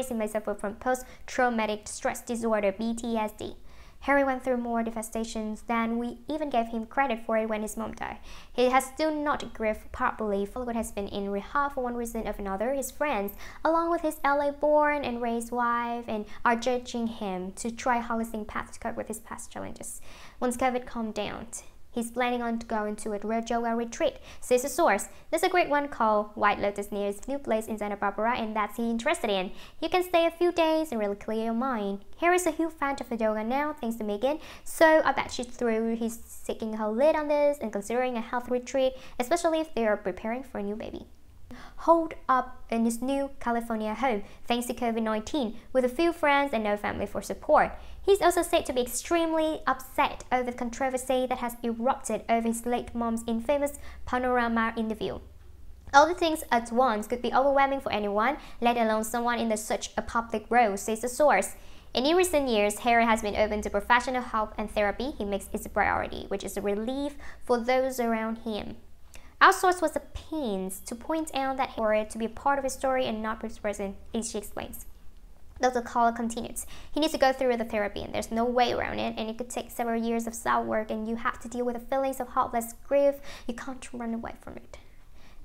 stories in from post-traumatic stress disorder, PTSD. Harry went through more devastations than we even gave him credit for it when his mom died. He has still not grieved properly. Hollywood has been in rehab for one reason or another. His friends, along with his LA-born and raised wife, and are judging him to try holistic paths to cope with his past challenges. Once COVID calmed down, He's planning on going to a Rajawa retreat, says a source. There's a great one called White Lotus near his new place in Santa Barbara and that's he interested in. You can stay a few days and really clear your mind. Here is a huge fan of yoga now, thanks to Megan, so I bet she's through He's taking her lid on this and considering a health retreat, especially if they are preparing for a new baby holed up in his new California home thanks to COVID 19 with a few friends and no family for support. He's also said to be extremely upset over the controversy that has erupted over his late mom's infamous panorama interview. All the things at once could be overwhelming for anyone, let alone someone in such a public role, says the source. In recent years, Harry has been open to professional help and therapy he makes it a priority, which is a relief for those around him. Outsourced was a pains to point out that for it to be a part of his story and not his person, as she explains. Dr. Kala continues, he needs to go through the therapy and there's no way around it and it could take several years of soul work and you have to deal with the feelings of heartless grief, you can't run away from it.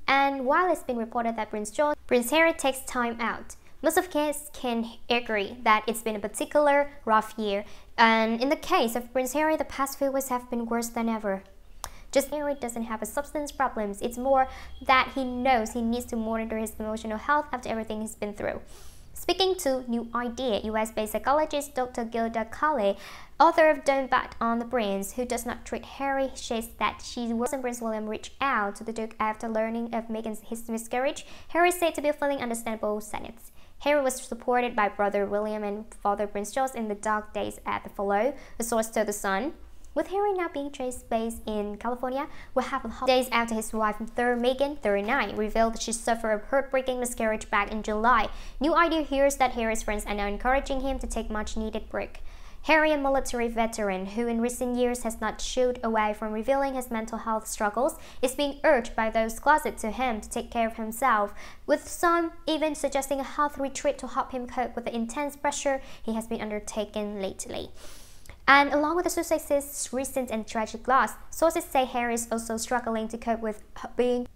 And while it's been reported that Prince John, Prince Harry takes time out, most of kids can agree that it's been a particular rough year and in the case of Prince Harry the past few weeks have been worse than ever. Just Eric doesn't have a substance problems. It's more that he knows he needs to monitor his emotional health after everything he's been through. Speaking to New Idea, US-based psychologist Dr. Gilda Kale, author of Don't Bat on the Brains, who does not treat Harry, says that she and Prince William reached out to the Duke after learning of Meghan's his miscarriage. Harry said to be feeling understandable sadness. Harry was supported by brother William and father Prince Charles in the dark days at the Follow, a source to the Sun. With Harry now being traced based in California, what happened days after his wife Meghan, 39, revealed she suffered a heartbreaking miscarriage back in July. New idea here is that Harry's friends are now encouraging him to take much-needed break. Harry, a military veteran who in recent years has not shied away from revealing his mental health struggles, is being urged by those closet to him to take care of himself, with some even suggesting a health retreat to help him cope with the intense pressure he has been undertaking lately. And along with the suicide's recent and tragic loss, sources say Harris also struggling to cope with being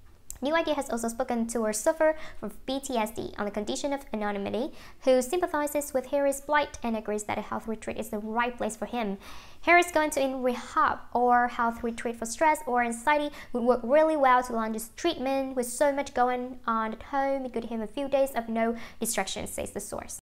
New Idea has also spoken to or suffer from PTSD on the condition of anonymity, who sympathizes with Harry's plight and agrees that a health retreat is the right place for him. Harry's going to in rehab or health retreat for stress or anxiety would work really well to launch his treatment with so much going on at home. It could give him a few days of no distractions, says the source.